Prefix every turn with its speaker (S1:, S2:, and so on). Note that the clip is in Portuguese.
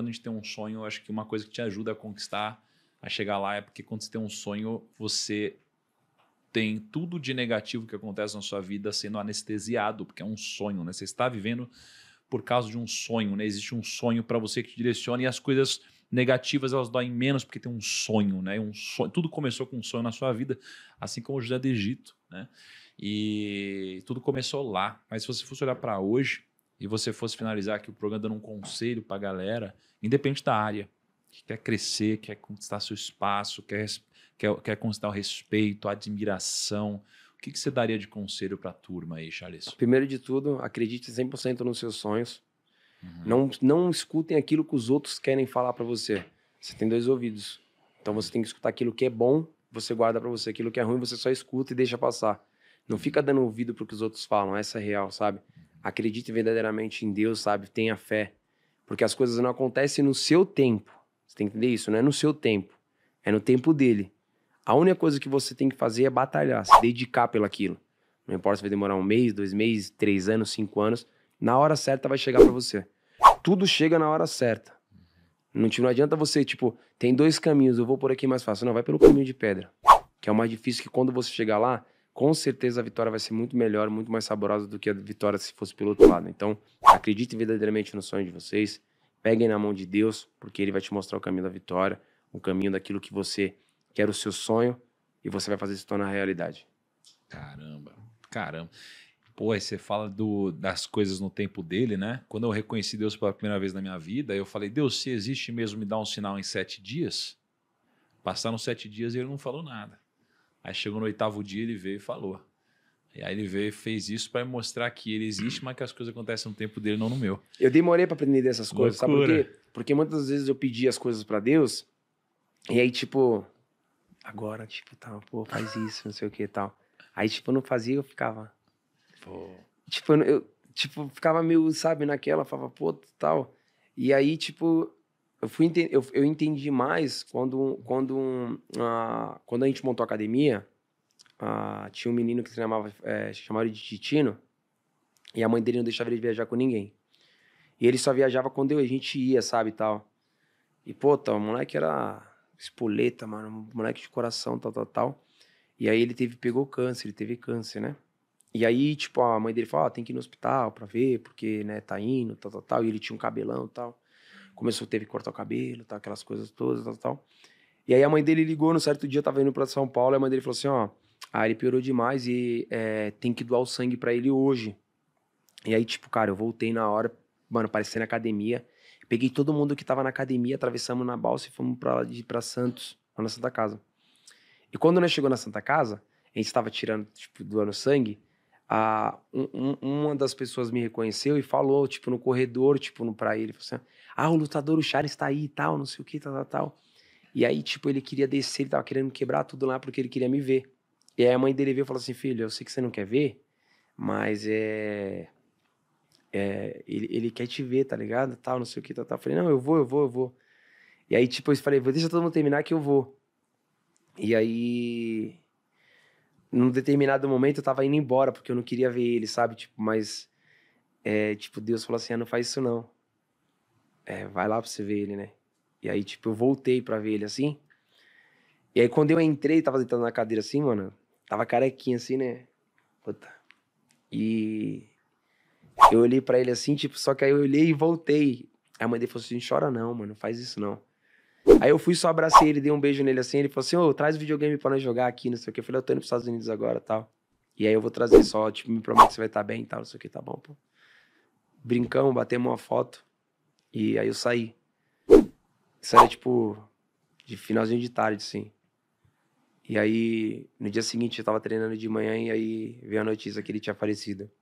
S1: quando a gente tem um sonho, acho que uma coisa que te ajuda a conquistar, a chegar lá, é porque quando você tem um sonho, você tem tudo de negativo que acontece na sua vida sendo anestesiado, porque é um sonho, né? Você está vivendo por causa de um sonho, né? Existe um sonho para você que te direciona e as coisas negativas elas doem menos porque tem um sonho, né? Um sonho, tudo começou com um sonho na sua vida, assim como o José do Egito, né? E tudo começou lá. Mas se você fosse olhar para hoje, e você fosse finalizar aqui o programa dando um conselho para a galera, independente da área, que quer crescer, quer conquistar seu espaço, quer, quer, quer conquistar o respeito, a admiração, o que, que você daria de conselho para a turma aí, Charles? Primeiro de tudo, acredite 100% nos seus sonhos.
S2: Uhum. Não, não escutem aquilo que os outros querem falar para você. Você tem dois ouvidos. Então você tem que escutar aquilo que é bom, você guarda para você. Aquilo que é ruim, você só escuta e deixa passar. Não fica dando ouvido para o que os outros falam. Essa é real, sabe? acredite verdadeiramente em Deus, sabe? Tenha fé. Porque as coisas não acontecem no seu tempo. Você tem que entender isso, não é no seu tempo. É no tempo dele. A única coisa que você tem que fazer é batalhar, se dedicar pelaquilo. Não importa se vai demorar um mês, dois meses, três anos, cinco anos. Na hora certa vai chegar para você. Tudo chega na hora certa. Não, não adianta você, tipo, tem dois caminhos, eu vou por aqui mais fácil. Não, vai pelo caminho de pedra. Que é o mais difícil que quando você chegar lá, com certeza a vitória vai ser muito melhor, muito mais saborosa do que a vitória se fosse pelo outro lado. Então, acreditem verdadeiramente no sonho de vocês, peguem na mão de Deus, porque Ele vai te mostrar o caminho da vitória, o
S1: caminho daquilo que você quer, o seu sonho, e você vai fazer isso tornar realidade. Caramba, caramba. Pô, aí você fala do, das coisas no tempo dele, né? Quando eu reconheci Deus pela primeira vez na minha vida, eu falei, Deus, se existe mesmo, me dá um sinal em sete dias. Passaram sete dias e ele não falou nada. Aí chegou no oitavo dia, ele veio e falou. E aí ele veio e fez isso para mostrar que ele existe, mas que as coisas acontecem no tempo dele, não no meu.
S2: Eu demorei para aprender dessas coisas, Loucura. sabe por quê? Porque muitas vezes eu pedi as coisas para Deus, e aí, tipo, agora, tipo, tal, tá, pô, faz isso, não sei o que tal. Aí, tipo, eu não fazia, eu ficava. Pô. Tipo, eu, tipo, ficava meio, sabe, naquela, falava, pô, tal. E aí, tipo, eu, fui eu, eu entendi mais quando, quando, uh, quando a gente montou a academia. Uh, tinha um menino que é, se chamava, é, chamava de Titino. E a mãe dele não deixava ele viajar com ninguém. E ele só viajava quando eu, a gente ia, sabe, tal. E, pô, tá, o moleque era espoleta, mano. Moleque de coração, tal, tal, tal. E aí ele teve, pegou câncer, ele teve câncer, né? E aí, tipo, a mãe dele falou, ah, tem que ir no hospital pra ver, porque, né, tá indo, tal, tal, tal. E ele tinha um cabelão, tal começou, teve que cortar o cabelo, tá, aquelas coisas todas, tal, tal. E aí a mãe dele ligou, no certo dia, tava indo para São Paulo, e a mãe dele falou assim, ó, ah, ele piorou demais e é, tem que doar o sangue para ele hoje. E aí, tipo, cara, eu voltei na hora, mano, parecendo na academia, peguei todo mundo que tava na academia, atravessamos na balsa e fomos pra, de, pra Santos, lá na Santa Casa. E quando nós chegou na Santa Casa, a gente tava tirando, tipo, doando sangue, a, um, uma das pessoas me reconheceu e falou, tipo, no corredor, tipo, no pra ele, assim, ah, o lutador, o Charles tá aí e tal, não sei o que, tal, tal, tal. E aí, tipo, ele queria descer, ele tava querendo quebrar tudo lá porque ele queria me ver. E aí a mãe dele veio e falou assim, filho, eu sei que você não quer ver, mas é... é ele, ele quer te ver, tá ligado? Tal, não sei o que, tal, tal. Eu falei, não, eu vou, eu vou, eu vou. E aí, tipo, eu falei, vou deixa todo mundo terminar que eu vou. E aí, num determinado momento eu tava indo embora, porque eu não queria ver ele, sabe? Tipo, mas. É, tipo, Deus falou assim: ah, não faz isso não. É, vai lá pra você ver ele, né? E aí, tipo, eu voltei pra ver ele assim. E aí, quando eu entrei, tava deitado na cadeira assim, mano. Tava carequinha assim, né? Puta. E. Eu olhei pra ele assim, tipo, só que aí eu olhei e voltei. Aí a mãe dele falou assim: chora não, mano, não faz isso não. Aí eu fui só abracei ele, dei um beijo nele assim, ele falou assim, ô, oh, traz videogame pra nós jogar aqui, não sei o que. Eu falei, eu tô indo pros Estados Unidos agora tal. E aí eu vou trazer só, tipo, me prometo que você vai estar tá bem e tal, não sei o que, tá bom, pô. Brincamos, batemos uma foto. E aí eu saí. Isso era tipo de finalzinho de tarde, assim. E aí, no dia seguinte, eu tava treinando de manhã e aí veio a notícia que ele tinha falecido.